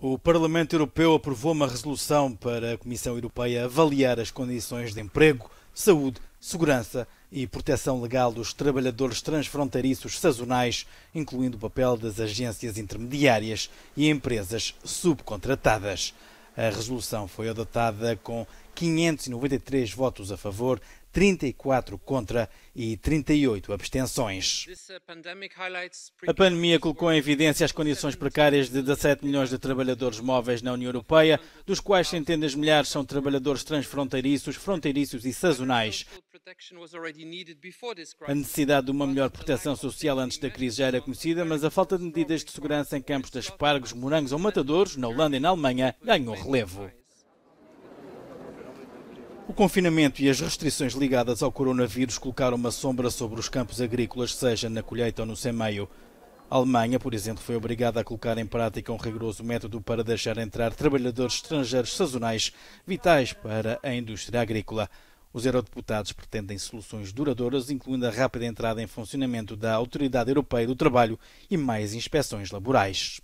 O Parlamento Europeu aprovou uma resolução para a Comissão Europeia avaliar as condições de emprego, saúde, segurança e proteção legal dos trabalhadores transfronteiriços sazonais, incluindo o papel das agências intermediárias e empresas subcontratadas. A resolução foi adotada com 593 votos a favor, 34 contra e 38 abstenções. Uh, a pandemia colocou em evidência as condições precárias de 17 milhões de trabalhadores móveis na União Europeia, dos quais centenas de milhares são trabalhadores transfronteiriços, fronteiriços e sazonais. A necessidade de uma melhor proteção social antes da crise já era conhecida, mas a falta de medidas de segurança em campos de aspargos, morangos ou matadores, na Holanda e na Alemanha, ganhou relevo. O confinamento e as restrições ligadas ao coronavírus colocaram uma sombra sobre os campos agrícolas, seja na colheita ou no semeio. A Alemanha, por exemplo, foi obrigada a colocar em prática um rigoroso método para deixar entrar trabalhadores estrangeiros sazonais, vitais para a indústria agrícola. Os eurodeputados pretendem soluções duradouras, incluindo a rápida entrada em funcionamento da Autoridade Europeia do Trabalho e mais inspeções laborais.